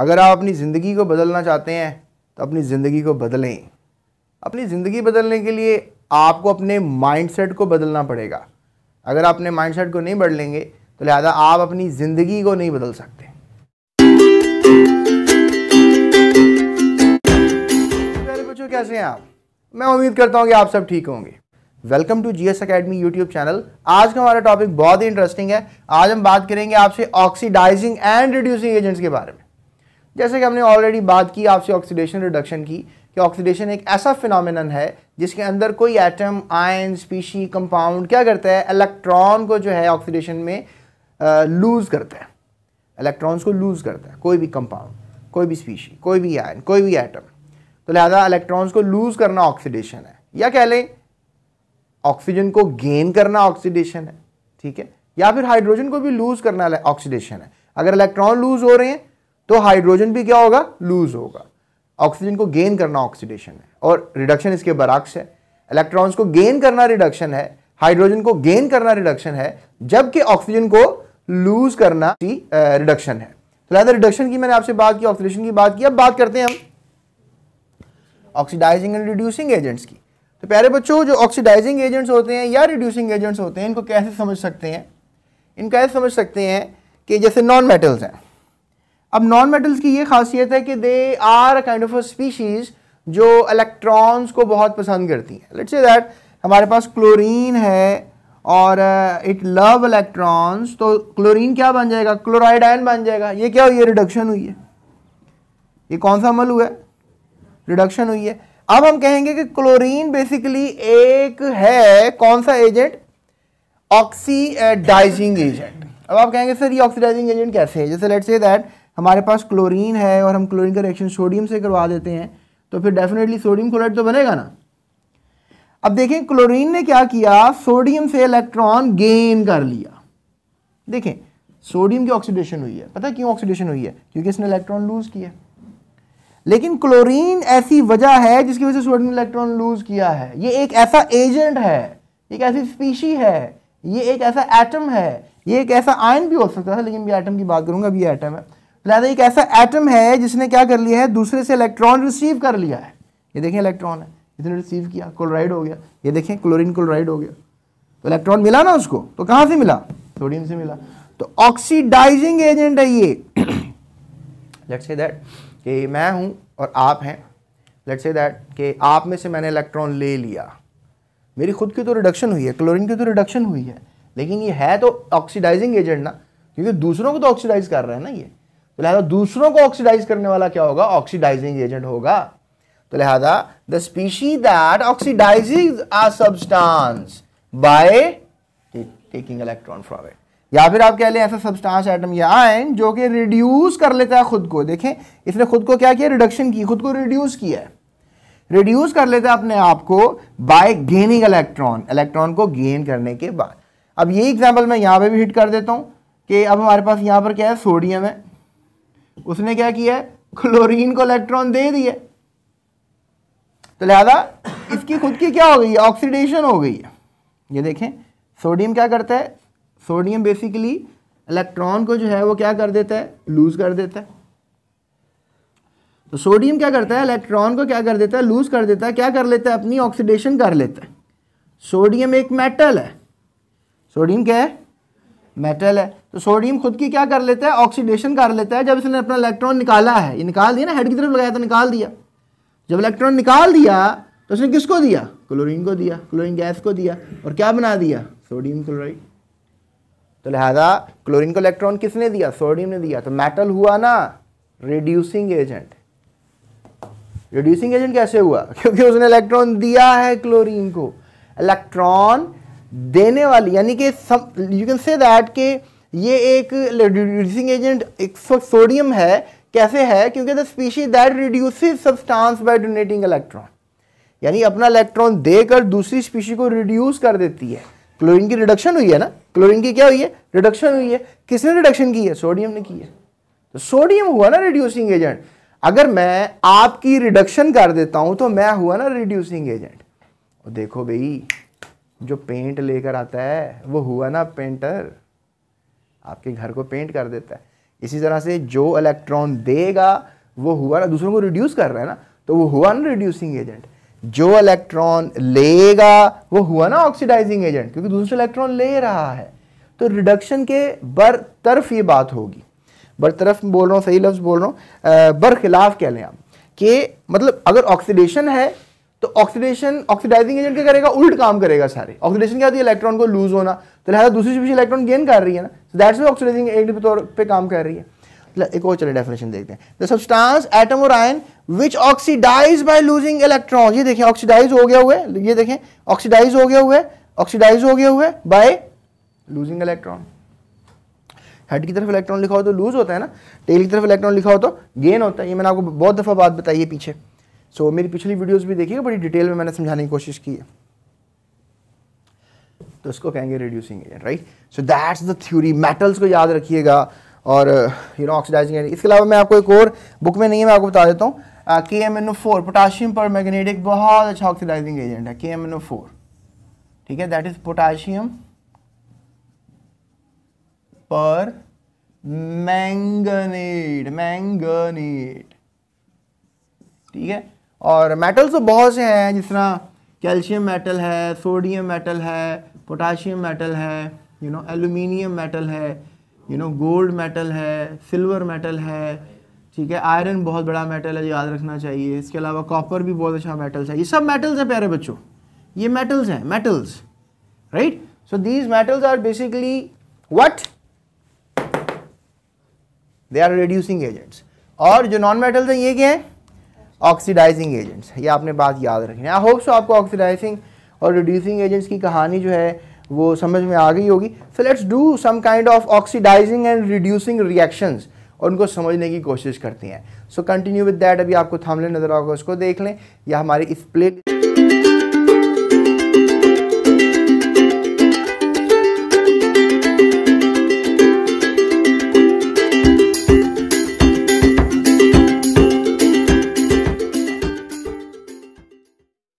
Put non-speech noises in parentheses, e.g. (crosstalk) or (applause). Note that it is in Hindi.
अगर आप अपनी ज़िंदगी को बदलना चाहते हैं तो अपनी ज़िंदगी को बदलें अपनी ज़िंदगी बदलने के लिए आपको अपने माइंडसेट को बदलना पड़ेगा अगर आप अपने माइंडसेट को नहीं बदलेंगे तो लिहाजा आप अपनी ज़िंदगी को नहीं बदल सकते बच्चों कैसे हैं आप मैं उम्मीद करता हूँ कि आप सब ठीक होंगे welcome to G S academy YouTube channel आज का हमारा टॉपिक बहुत ही इंटरेस्टिंग है आज हम बात करेंगे आपसे ऑक्सीडाइजिंग एंड रिड्यूसिंग एजेंट्स के बारे में जैसे कि हमने ऑलरेडी बात की आपसे ऑक्सीडेशन रिडक्शन की कि ऑक्सीडेशन एक ऐसा फिनोमिनन है जिसके अंदर कोई एटम आयन स्पीशी कंपाउंड क्या करता है इलेक्ट्रॉन को जो है ऑक्सीडेशन में लूज़ करता है इलेक्ट्रॉन्स को लूज़ करता है कोई भी कंपाउंड कोई भी स्पीशी कोई भी आयन कोई भी एटम तो लिहाजा इलेक्ट्रॉन्स को लूज़ करना ऑक्सीडेशन है या कह लें ऑक्सीजन को गेन करना ऑक्सीडेशन है ठीक है या फिर हाइड्रोजन को भी लूज़ करना ऑक्सीडेशन है अगर इलेक्ट्रॉन लूज़ हो रहे हैं तो हाइड्रोजन भी क्या होगा लूज होगा ऑक्सीजन को गेन करना ऑक्सीडेशन है और रिडक्शन इसके बराक्स है इलेक्ट्रॉन्स को गेन करना रिडक्शन है हाइड्रोजन को गेन करना रिडक्शन है जबकि ऑक्सीजन को लूज करना रिडक्शन है तो रिडक्शन की मैंने आपसे बात की ऑक्सीडेशन की बात की अब बात करते हैं हम ऑक्सीडाइजिंग एंड रिड्यूसिंग एजेंट्स की तो प्यारे बच्चों जो ऑक्सीडाइजिंग एजेंट्स होते हैं या रिड्यूसिंग एजेंट्स होते हैं इनको कैसे समझ सकते हैं इनको कैसे समझ सकते हैं कि जैसे नॉन मेटल्स हैं अब नॉन मेटल्स की ये खासियत है कि they are a kind of a species जो इलेक्ट्रॉन्स को बहुत पसंद करती हैं लेट्स से दैट हमारे पास क्लोरीन है और इट लव इलेक्ट्रॉन्स तो क्लोरीन क्या बन जाएगा क्लोराइड आयन बन जाएगा ये क्या हुई है रिडक्शन हुई है ये कौन सा अमल हुआ है रिडक्शन हुई है अब हम कहेंगे कि क्लोरीन बेसिकली एक है कौन सा एजेंट ऑक्सीडाइजिंग एजेंट अब आप कहेंगे सर ये ऑक्सीडाइजिंग एजेंट कैसे है जैसे लेट्स से दैट हमारे पास क्लोरीन है और हम क्लोरीन का रिएक्शन सोडियम से करवा देते हैं तो फिर डेफिनेटली सोडियम क्लोराइड तो बनेगा ना अब देखें क्लोरीन ने क्या किया सोडियम से इलेक्ट्रॉन गेन कर लिया देखें सोडियम की ऑक्सीडेशन हुई है पता क्यों ऑक्सीडेशन हुई है क्योंकि इसने इलेक्ट्रॉन लूज किया लेकिन क्लोरीन ऐसी वजह है जिसकी वजह से सोडियम ने इलेक्ट्रॉन लूज किया है ये एक ऐसा एजेंट है एक ऐसी स्पीशी है ये एक ऐसा एटम है ये एक ऐसा आयन भी हो सकता था लेकिन मैं आइटम की बात करूंगा अभी ये आइटम है लिहाजा एक ऐसा एटम है जिसने क्या कर लिया है दूसरे से इलेक्ट्रॉन रिसीव कर लिया है ये देखें इलेक्ट्रॉन है इसने रिसीव किया क्लोराइड हो गया ये देखें क्लोरीन क्लोराइड हो गया तो इलेक्ट्रॉन मिला ना उसको तो कहाँ से मिला सोडियम से मिला तो ऑक्सीडाइजिंग एजेंट है ये लेट्स से दैट कि मैं हूँ और आप हैं लेट्स से दैट कि आप में से मैंने इलेक्ट्रॉन ले लिया मेरी खुद की तो रिडक्शन हुई है क्लोरीन की तो रिडक्शन हुई है लेकिन ये है तो ऑक्सीडाइजिंग एजेंट ना क्योंकि दूसरों को तो ऑक्सीडाइज कर रहा है ना ये लिहाजा दूसरों को ऑक्सीडाइज करने वाला क्या होगा ऑक्सीडाइजिंग एजेंट होगा तो लिहाजा the species that oxidise a substance by taking electron from it या फिर आप कह लें ऐसा सब्सटेंस एटम या आयन जो कि रिड्यूस कर लेता है खुद को देखें इसने खुद को क्या किया रिडक्शन की खुद को रिड्यूस किया है रिड्यूस कर लेता है अपने आप को बाय गेनिंग इलेक्ट्रॉन इलेक्ट्रॉन को गेन करने के बाद अब ये एग्जांपल मैं यहां पे भी हिट कर देता हूं कि अब हमारे पास यहां पर क्या है सोडियम है उसने क्या किया है क्लोरीन को इलेक्ट्रॉन दे दिया तो लिहाजा इसकी खुद की क्या हो गई है ऑक्सीडेशन हो गई है ये देखें सोडियम क्या करता है सोडियम बेसिकली इलेक्ट्रॉन को जो है वो क्या कर देता है लूज़ कर देता है तो सोडियम क्या करता है इलेक्ट्रॉन को क्या कर देता है लूज़ कर देता है क्या कर लेता है अपनी ऑक्सीडेशन कर लेता है सोडियम एक मेटल है सोडियम क्या है मेटल है तो सोडियम खुद की क्या कर लेता है ऑक्सीडेशन कर लेता है जब इसने अपना इलेक्ट्रॉन निकाला है ये निकाल दिया ना हेड की तरफ लगाया था निकाल दिया जब इलेक्ट्रॉन निकाल दिया तो उसने किसको दिया क्लोरीन को दिया क्लोरीन गैस को दिया और क्या बना दिया सोडियम क्लोराइड तो लिहाजा क्लोरीन को इलेक्ट्रॉन किसने दिया सोडियम ने दिया तो मेटल हुआ ना रिड्यूसिंग एजेंट रिड्यूसिंग एजेंट कैसे हुआ (laughs) क्योंकि उसने इलेक्ट्रॉन दिया है क्लोरीन को इलेक्ट्रॉन देने वाली यानी कि यू कैन से दैट कि ये एक रिड्यूसिंग एजेंट एक सोडियम है कैसे है क्योंकि the species that reduce substance by donating electron यानी अपना इलेक्ट्रॉन देकर दूसरी स्पीशी को रिड्यूस कर देती है क्लोरीन की रिडक्शन हुई है ना क्लोरीन की क्या हुई है रिडक्शन हुई है किसने रिडक्शन की है सोडियम ने की है तो सोडियम हुआ ना रिड्यूसिंग एजेंट अगर मैं आपकी रिडक्शन कर देता हूं तो मैं हुआ ना रिड्यूसिंग एजेंट देखो भाई जो पेंट लेकर आता है वो हुआ ना पेंटर आपके घर को पेंट कर देता है इसी तरह से जो इलेक्ट्रॉन देगा वो हुआ ना दूसरों को रिड्यूस कर रहा है ना तो वो हुआ ना रिड्यूसिंग एजेंट जो इलेक्ट्रॉन लेगा वो हुआ ना ऑक्सीडाइजिंग एजेंट क्योंकि दूसरा इलेक्ट्रॉन ले रहा है तो रिडक्शन के बर तरफ ये बात होगी बर तरफ बोल रहा हूँ सही लफ्ज़ बोल रहा हूँ बर खिलाफ कह लें आप कि मतलब अगर ऑक्सीडेशन है तो ऑक्सीडेशन ऑक्सीडाइजिंग एजेंट क्या करेगा उल्ट काम करेगा सारे ऑक्सीडेशन क्या होती है इलेक्ट्रॉन को लूज होना तो लिहाजा दूसरी चीज इलेक्ट्रॉन गेन कर रही है ना so that's way oxidising agent के तौर पे काम कर रही है एक और चले डेफिनेशन देखते हैं the substance atom or ion which oxidise by losing electron ये देखें ऑक्सीडाइज हो गया हुआ है ये देखें ऑक्सीडाइज हो गया हुआ है ऑक्सीडाइज हो गया हुआ है बाय लूजिंग इलेक्ट्रॉन हेड की तरफ इलेक्ट्रॉन लिखा हो तो लूज होता है ना टेल की तरफ इलेक्ट्रॉन लिखा हो तो गेन होता है ये मैंने आपको बहुत दफ़ा बात बताई है पीछे सो so, मेरी पिछली वीडियोस भी देखिएगा बड़ी डिटेल में मैंने समझाने की कोशिश की है तो इसको कहेंगे reducing agent right so that's the theory metals को याद रखिएगा और यू नो ऑक्सीडाइजिंग एजेंट इसके अलावा मैं आपको एक और बुक में नहीं है मैं आपको बता देता हूँ K M N O four potassium permanganate बहुत अच्छा ऑक्सीडाइजिंग एजेंट है के एम एन ओ फोर ठीक है that is potassium permanganate manganate ठीक है और मेटल्स तो बहुत से हैं जिस तरह कैल्शियम मेटल है सोडियम मेटल है पोटाशियम मेटल है यू नो एलुमिनियम मेटल है यू नो गोल्ड मेटल है सिल्वर मेटल है ठीक है आयरन बहुत बड़ा मेटल है याद रखना चाहिए इसके अलावा कॉपर भी बहुत अच्छा मेटल्स है ये सब मेटल्स हैं प्यारे बच्चों ये मेटल्स हैं metals right so these metals are basically what they are reducing agents और जो नॉन मेटल्स हैं ये क्या है ऑक्सीडाइजिंग एजेंट्स ये आपने बात याद रखनी है आई होप सो आपको ऑक्सीडाइजिंग और रिड्यूसिंग एजेंट्स की कहानी जो है वो समझ में आ गई होगी so let's do some kind of oxidising and reducing reactions और उनको समझने की कोशिश करती हैं सो कंटिन्यू विद दैट अभी आपको थामले नजर आओगे उसको देख लें या हमारी इस प्ले